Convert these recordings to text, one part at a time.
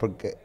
Porque,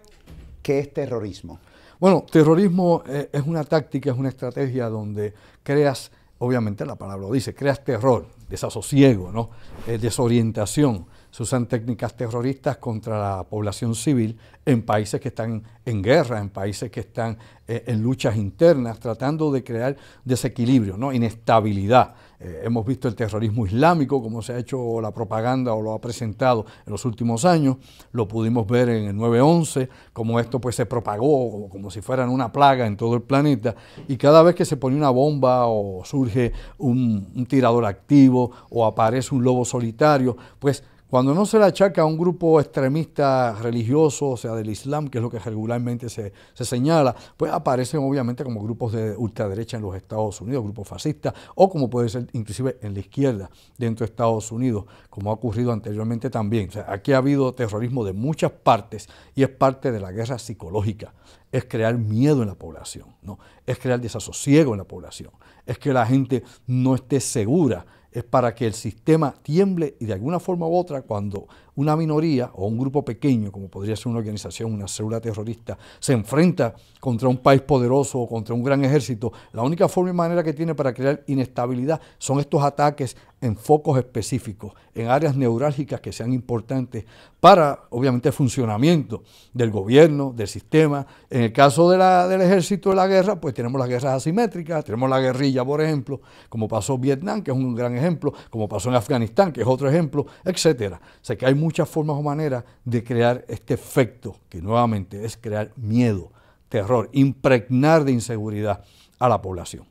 ¿qué es terrorismo? Bueno, terrorismo eh, es una táctica, es una estrategia donde creas, obviamente la palabra lo dice, creas terror, desasosiego, ¿no? Eh, desorientación se usan técnicas terroristas contra la población civil en países que están en guerra, en países que están eh, en luchas internas, tratando de crear desequilibrio, ¿no? inestabilidad. Eh, hemos visto el terrorismo islámico, como se ha hecho la propaganda o lo ha presentado en los últimos años, lo pudimos ver en el 9-11, como esto pues se propagó como si fueran una plaga en todo el planeta, y cada vez que se pone una bomba o surge un, un tirador activo o aparece un lobo solitario, pues cuando no se le achaca a un grupo extremista religioso, o sea, del Islam, que es lo que regularmente se, señala, pues aparecen obviamente como grupos de ultraderecha en los Estados Unidos, grupos fascistas, o como puede ser inclusive en la izquierda dentro de Estados Unidos, como ha ocurrido anteriormente también. aquí ha habido terrorismo de muchas partes y es parte de la guerra psicológica. Es crear miedo en la población, ¿no? es crear desasosiego en la población, es que la gente no esté segura es para que el sistema tiemble y de alguna forma u otra cuando una minoría o un grupo pequeño, como podría ser una organización, una célula terrorista, se enfrenta contra un país poderoso o contra un gran ejército, la única forma y manera que tiene para crear inestabilidad son estos ataques en focos específicos, en áreas neurálgicas que sean importantes para, obviamente, el funcionamiento del gobierno, del sistema. En el caso de la, del ejército de la guerra, pues tenemos las guerras asimétricas, tenemos la guerrilla, por ejemplo, como pasó Vietnam, que es un gran ejército como pasó en Afganistán, que es otro ejemplo, etcétera. O sea que hay muchas formas o maneras de crear este efecto, que nuevamente es crear miedo, terror, impregnar de inseguridad a la población.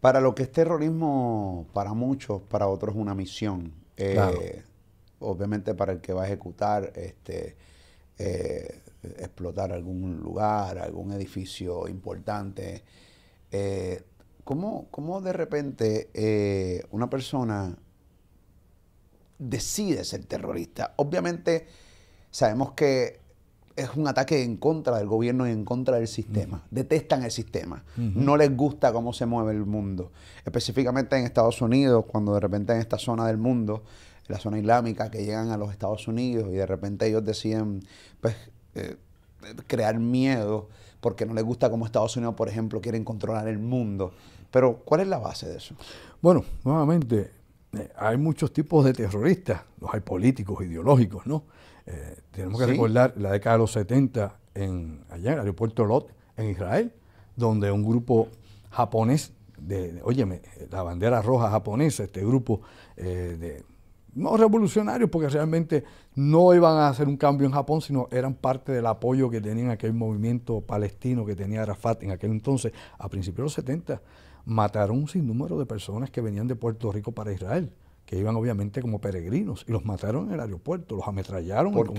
Para lo que es terrorismo, para muchos, para otros es una misión. Eh, obviamente para el que va a ejecutar, este, eh, explotar algún lugar, algún edificio importante. Eh, ¿Cómo, de repente eh, una persona decide ser terrorista? Obviamente sabemos que es un ataque en contra del gobierno y en contra del sistema. Detestan el sistema. No les gusta cómo se mueve el mundo. Específicamente en Estados Unidos, cuando de repente en esta zona del mundo, la zona islámica, que llegan a los Estados Unidos y de repente ellos deciden pues, eh, crear miedo porque no les gusta cómo Estados Unidos, por ejemplo, quieren controlar el mundo. Pero, ¿cuál es la base de eso? Bueno, nuevamente, eh, hay muchos tipos de terroristas, los hay políticos, ideológicos, ¿no? Eh, tenemos que recordar la década de los 70 en, allá en el aeropuerto Lot, en Israel, donde un grupo japonés, de, la bandera roja japonesa, este grupo eh, de no revolucionarios, porque realmente no iban a hacer un cambio en Japón, sino eran parte del apoyo que tenían aquel movimiento palestino que tenía Arafat en aquel entonces, a principios de los 70, mataron un sinnúmero de personas que venían de Puerto Rico para Israel que iban obviamente como peregrinos y los mataron en el aeropuerto, los ametrallaron con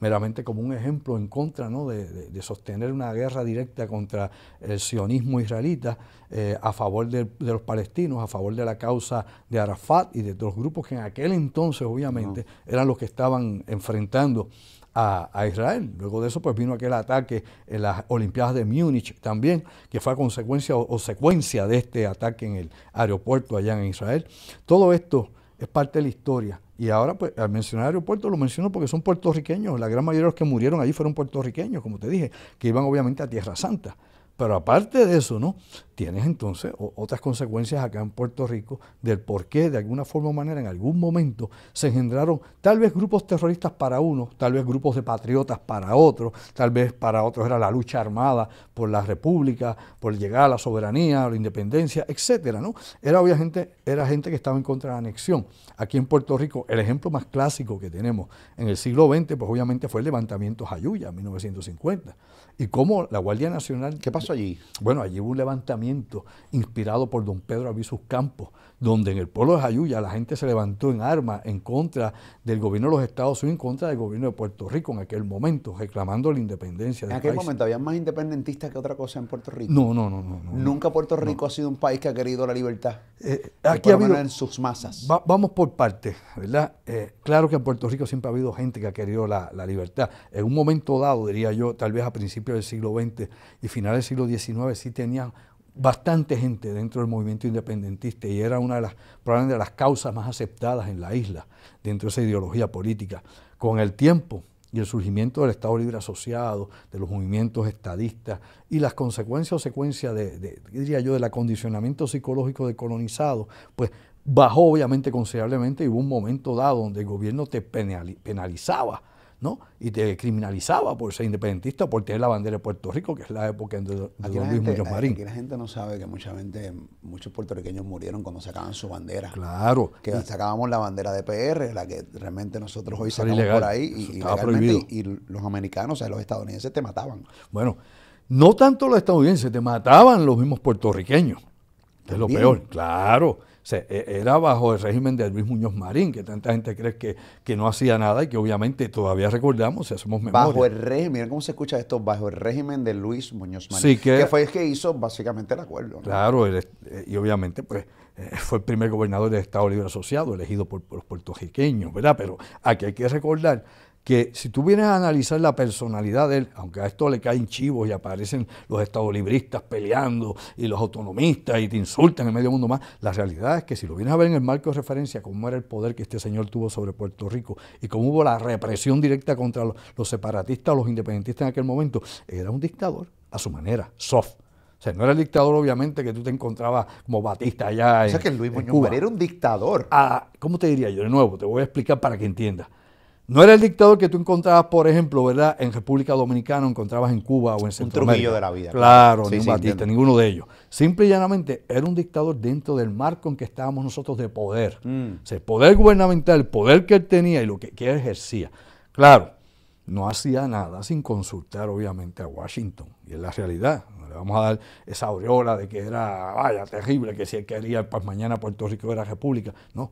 meramente como un ejemplo en contra de, sostener una guerra directa contra el sionismo israelita eh, a favor de, los palestinos, a favor de la causa de Arafat y de los grupos que en aquel entonces obviamente eran los que estaban enfrentando a, Israel. Luego de eso, pues vino aquel ataque en las Olimpiadas de Múnich también, que fue a consecuencia o, secuencia de este ataque en el aeropuerto allá en Israel. Todo esto es parte de la historia. Y ahora, pues, al mencionar aeropuerto, lo menciono porque son puertorriqueños. La gran mayoría de los que murieron allí fueron puertorriqueños, como te dije, que iban obviamente a Tierra Santa. Pero aparte de eso, ¿no? Tienes entonces otras consecuencias acá en Puerto Rico del por qué, de alguna forma o manera, en algún momento se engendraron tal vez grupos terroristas para uno, tal vez grupos de patriotas para otro, tal vez para otros era la lucha armada por la república, por llegar a la soberanía, a la independencia, etcétera, ¿no? Era obviamente era gente que estaba en contra de la anexión. Aquí en Puerto Rico, el ejemplo más clásico que tenemos en el siglo XX, pues obviamente fue el levantamiento Jayuya, 1950. Y cómo la Guardia Nacional. ¿Qué pasó? allí? Bueno, allí hubo un levantamiento inspirado por don Pedro Avisus Campos, donde en el pueblo de Jayuya la gente se levantó en armas en contra del gobierno de los Estados Unidos, en contra del gobierno de Puerto Rico en aquel momento, reclamando la independencia. en aquel momento había más independentistas que otra cosa en Puerto Rico. No, no, no, no. Nunca Puerto Rico ha sido un país que ha querido la libertad. Eh, aquí ha habido, en sus masas. vamos por partes, ¿verdad? Eh, claro que en Puerto Rico siempre ha habido gente que ha querido la, la libertad. En un momento dado, diría yo, tal vez a principios del siglo XX y finales del siglo XIX sí tenían bastante gente dentro del movimiento independentista y era una de las, probablemente de las causas más aceptadas en la isla dentro de esa ideología política. Con el tiempo y el surgimiento del Estado Libre Asociado, de los movimientos estadistas y las consecuencias o secuencias, de, diría yo, del acondicionamiento psicológico de colonizado, pues bajó obviamente considerablemente y hubo un momento dado donde el gobierno te penalizaba ¿no? Y te criminalizaba por ser independentista, por tener la bandera de Puerto Rico, que es la época de, Luis Marín. Aquí la gente no sabe que mucha gente, muchos puertorriqueños murieron cuando sacaban su bandera. Claro. Que sacábamos la bandera de PR, la que realmente nosotros hoy sacamos por ahí. Y, y, los americanos, o sea, los estadounidenses te mataban. Bueno, no tanto los estadounidenses, te mataban los mismos puertorriqueños. es lo peor, claro. E-, era bajo el régimen de Luis Muñoz Marín, que tanta gente cree que, que no hacía nada y que obviamente todavía recordamos si hacemos memoria. Bajo el régimen, miren cómo se escucha esto, bajo el régimen de Luis Muñoz Marín, que, fue el que hizo básicamente el acuerdo. Claro, eh, y obviamente pues eh, fue el primer gobernador del Estado Libre Asociado, elegido por, por los puertorriqueños, ¿verdad? Pero aquí hay que recordar que si tú vienes a analizar la personalidad de él, aunque a esto le caen chivos y aparecen los estadolibristas peleando y los autonomistas y te insultan en medio mundo más, la realidad es que si lo vienes a ver en el marco de referencia, cómo era el poder que este señor tuvo sobre Puerto Rico y cómo hubo la represión directa contra los, separatistas o los independentistas en aquel momento, era un dictador a su manera, soft. O sea, no era el dictador, obviamente, que tú te encontrabas como Batista allá en. O sea, que Luis Muñoz era un dictador. Ah, ¿Cómo te diría yo? De nuevo, te voy a explicar para que entiendas. No era el dictador que tú encontrabas, por ejemplo, ¿verdad? En República Dominicana, encontrabas en Cuba o en Centroamérica. Un Trujillo de la vida. Claro, ni Batista, ninguno de ellos. Simple y llanamente era un dictador dentro del marco en que estábamos nosotros de poder. Mm. O sea, el poder gubernamental, el poder que él tenía y lo que, que él ejercía. Claro, no hacía nada sin consultar, obviamente, a Washington. Y es la realidad. No le vamos a dar esa aureola de que era, vaya, terrible, que si él quería, pues mañana Puerto Rico era república. No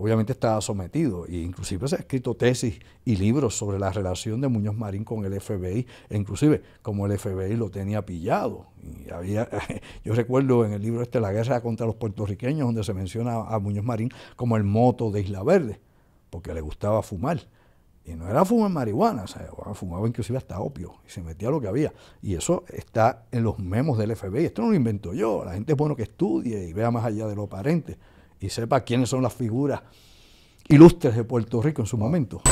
obviamente estaba sometido, e inclusive se ha escrito tesis y libros sobre la relación de Muñoz Marín con el FBI, e inclusive como el FBI lo tenía pillado. Y había, yo recuerdo en el libro este La guerra contra los puertorriqueños, donde se menciona a Muñoz Marín como el moto de Isla Verde, porque le gustaba fumar. Y no era fumar marihuana, o sea, fumaba inclusive hasta opio, y se metía lo que había. Y eso está en los memos del FBI, esto no lo invento yo, la gente es bueno que estudie y vea más allá de lo aparente y sepa quiénes son las figuras ilustres de Puerto Rico en su momento.